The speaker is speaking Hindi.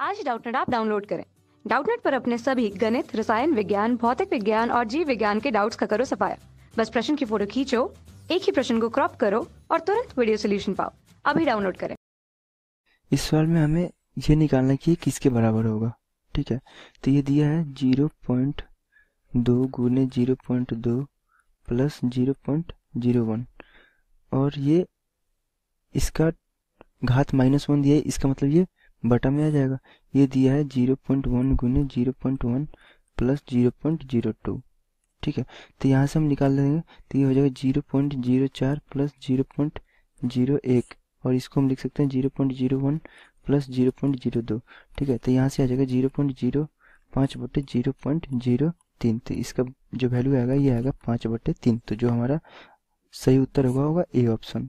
आज डाउटनेट आप डाउनलोड करें डाउटनेट पर अपने सभी गणित रसायन विज्ञान भौतिक विज्ञान और जीव विज्ञान के डाउट्स का करो सफाया बस प्रश्न की फोटो खींचो एक ही प्रश्न को क्रॉप करो और तुरंत वीडियो सोल्यूशन पाओ अभी डाउनलोड करें इस सवाल में हमें ये निकालना कि किसके बराबर होगा ठीक है तो ये दिया है जीरो पॉइंट दो गुने जीरो पॉइंट दो plus zero point zero one और ये इसका घात माइनस वन दिया है इसका मतलब ये बटा में आ जाएगा ये दिया है जीरो पॉइंट वन गुने zero point one plus zero point zero two ठीक है तो यहाँ से हम निकाल लेंगे तो ये हो जाएगा जीरो पॉइंट जीरो चार प्लस जीरो पॉइंट जीरो एक और इसको हम लिख सकते हैं zero point zero one plus zero point zero दो ठीक है तो यहाँ से आ जाएगा जीरो पॉइंट जीरो पाँच बटे जीरो पॉइंट जीरो तीन तो इसका जो वैल्यू आएगा ये आएगा पाँच बटे तीन तो जो हमारा सही उत्तर होगा होगा ए ऑप्शन